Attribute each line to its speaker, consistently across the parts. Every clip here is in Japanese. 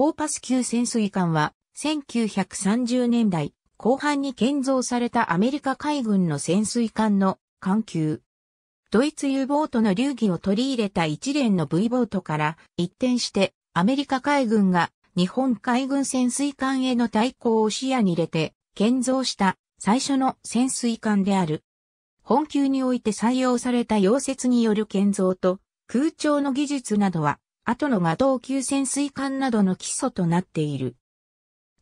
Speaker 1: コーパス級潜水艦は、1930年代後半に建造されたアメリカ海軍の潜水艦の艦級。ドイツ U ボートの流儀を取り入れた一連の V ボートから一転してアメリカ海軍が日本海軍潜水艦への対抗を視野に入れて建造した最初の潜水艦である。本級において採用された溶接による建造と空調の技術などは後のが同級潜水艦などの基礎となっている。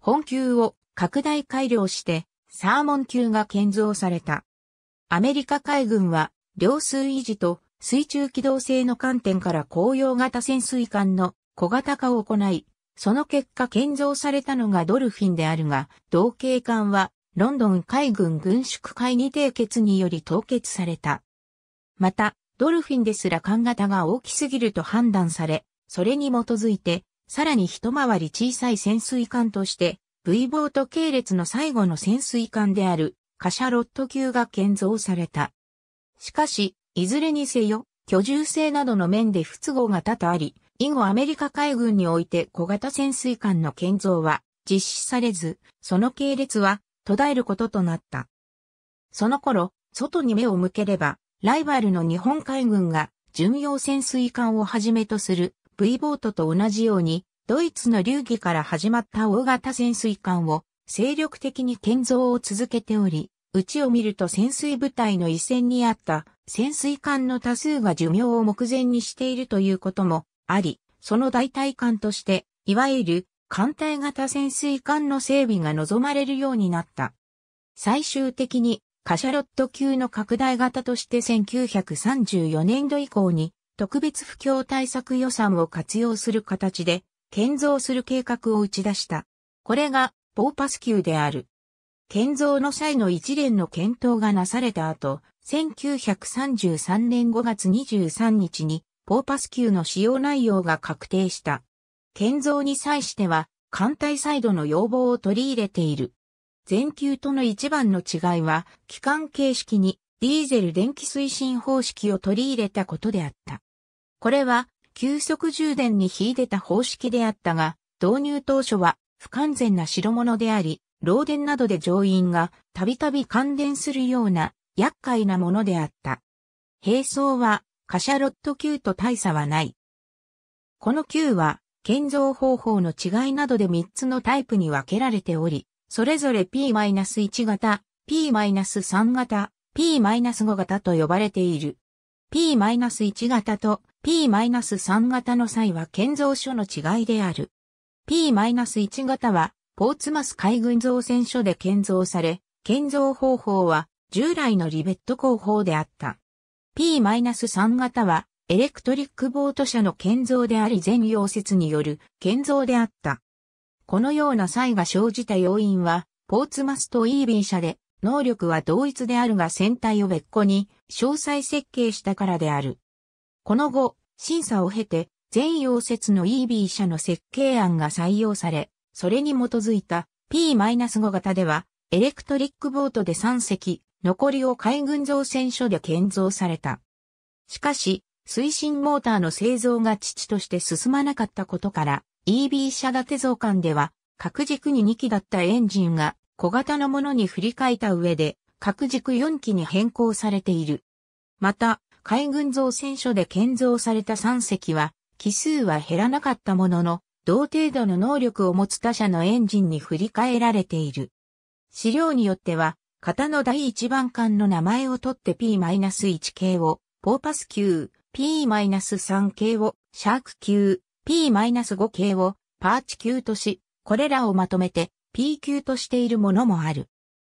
Speaker 1: 本級を拡大改良して、サーモン級が建造された。アメリカ海軍は、量数維持と水中機動性の観点から公用型潜水艦の小型化を行い、その結果建造されたのがドルフィンであるが、同型艦はロンドン海軍軍縮会議締結により凍結された。また、ドルフィンですら艦型が大きすぎると判断され、それに基づいて、さらに一回り小さい潜水艦として、V ボート系列の最後の潜水艦である、カシャロット級が建造された。しかし、いずれにせよ、居住性などの面で不都合が多々あり、以後アメリカ海軍において小型潜水艦の建造は実施されず、その系列は途絶えることとなった。その頃、外に目を向ければ、ライバルの日本海軍が巡洋潜水艦をはじめとする V ボートと同じように、ドイツの流儀から始まった大型潜水艦を精力的に建造を続けており、うちを見ると潜水部隊の一線にあった潜水艦の多数が寿命を目前にしているということもあり、その代替艦として、いわゆる艦隊型潜水艦の整備が望まれるようになった。最終的にカシャロット級の拡大型として1934年度以降に特別不況対策予算を活用する形で建造する計画を打ち出した。これがボーパス級である。建造の際の一連の検討がなされた後、1933年5月23日にポーパス級の使用内容が確定した。建造に際しては、艦隊サイドの要望を取り入れている。全球との一番の違いは、機関形式にディーゼル電気推進方式を取り入れたことであった。これは、急速充電に秀でた方式であったが、導入当初は不完全な代物であり、漏電などで乗員がたびたび感電するような厄介なものであった。並走は、カシャロット級と大差はない。この級は、建造方法の違いなどで3つのタイプに分けられており、それぞれ P-1 型、P-3 型、P-5 型と呼ばれている。P-1 型と P-3 型の際は建造所の違いである。P-1 型は、ポーツマス海軍造船所で建造され、建造方法は、従来のリベット工法であった。P-3 型は、エレクトリックボート車の建造であり全溶接による建造であった。このような際が生じた要因は、ポーツマスと EB 社で、能力は同一であるが船体を別個に詳細設計したからである。この後、審査を経て、全溶接の EB 社の設計案が採用され、それに基づいた P-5 型では、エレクトリックボートで3隻、残りを海軍造船所で建造された。しかし、推進モーターの製造が父として進まなかったことから、EB 社建て造艦では、各軸に2機だったエンジンが小型のものに振り替えた上で、各軸4機に変更されている。また、海軍造船所で建造された3隻は、機数は減らなかったものの、同程度の能力を持つ他社のエンジンに振り替えられている。資料によっては、型の第1番艦の名前を取って P-1 系を、ポーパス級、P-3 系を、シャーク級、P-5 系を、パーチ級とし、これらをまとめて P 級としているものもある。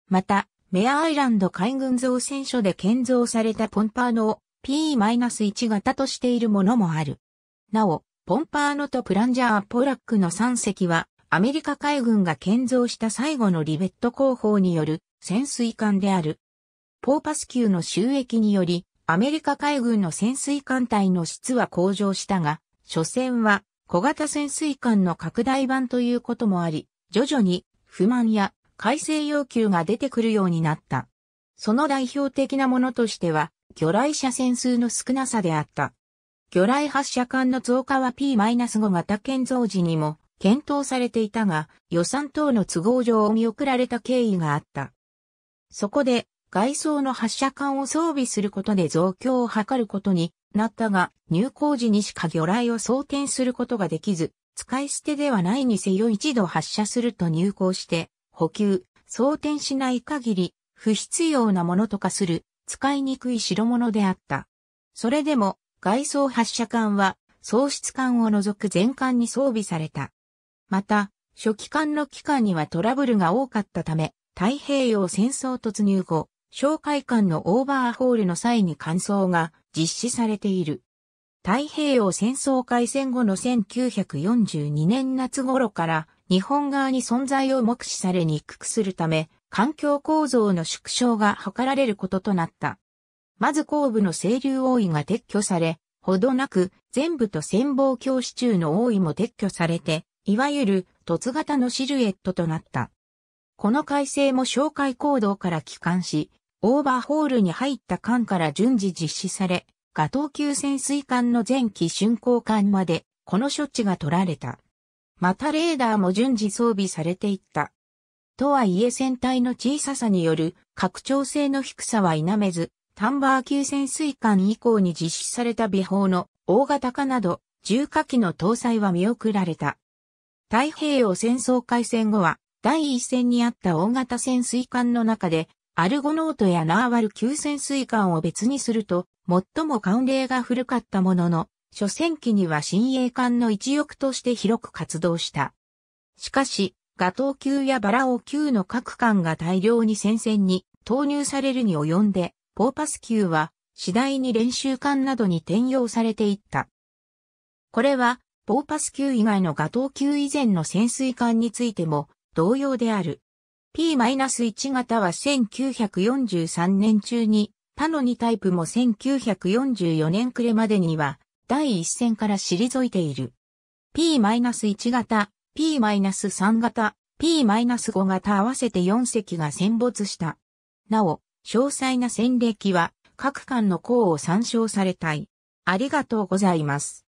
Speaker 1: また、メアアイランド海軍造船所で建造されたポンパーノ P-1 型としているものもある。なお、ポンパーノとプランジャーポラックの3隻は、アメリカ海軍が建造した最後のリベット工法による潜水艦である。ポーパス級の収益により、アメリカ海軍の潜水艦隊の質は向上したが、所詮は小型潜水艦の拡大版ということもあり、徐々に不満や改正要求が出てくるようになった。その代表的なものとしては、魚雷射線数の少なさであった。魚雷発射管の増加は P-5 型建造時にも検討されていたが、予算等の都合上見送られた経緯があった。そこで、外装の発射管を装備することで増強を図ることになったが、入港時にしか魚雷を装填することができず、使い捨てではないにせよ一度発射すると入港して、補給、装填しない限り、不必要なものとかする使いにくい代物であった。それでも、外装発射管は、喪失管を除く全管に装備された。また、初期艦の期間にはトラブルが多かったため、太平洋戦争突入後、哨戒艦のオーバーホールの際に艦装が実施されている。太平洋戦争開戦後の1942年夏頃から日本側に存在を目視されにくくするため、環境構造の縮小が図られることとなった。まず後部の清流王位が撤去され、ほどなく全部と潜望鏡支柱の王位も撤去されて、いわゆる凸型のシルエットとなった。この改正も紹介行動から帰還し、オーバーホールに入った艦から順次実施され、ガトー級潜水艦の前期竣工艦まで、この処置が取られた。またレーダーも順次装備されていった。とはいえ船体の小ささによる拡張性の低さは否めず、タンバー級潜水艦以降に実施された美砲の大型化など、重火器の搭載は見送られた。太平洋戦争開戦後は、第一戦にあった大型潜水艦の中で、アルゴノートやナーワル級潜水艦を別にすると、最も慣例が古かったものの、初戦期には新鋭艦の一翼として広く活動した。しかし、ガトウ級やバラオ級の各艦が大量に戦線に投入されるに及んで、ポーパス級は次第に練習艦などに転用されていった。これは、ポーパス級以外のガトウ級以前の潜水艦についても同様である。P-1 型は1943年中に、他の2タイプも1944年暮れまでには、第一線から退いている。P-1 型 P-3 型、P-5 型合わせて4隻が戦没した。なお、詳細な戦歴は各館の項を参照されたい。ありがとうございます。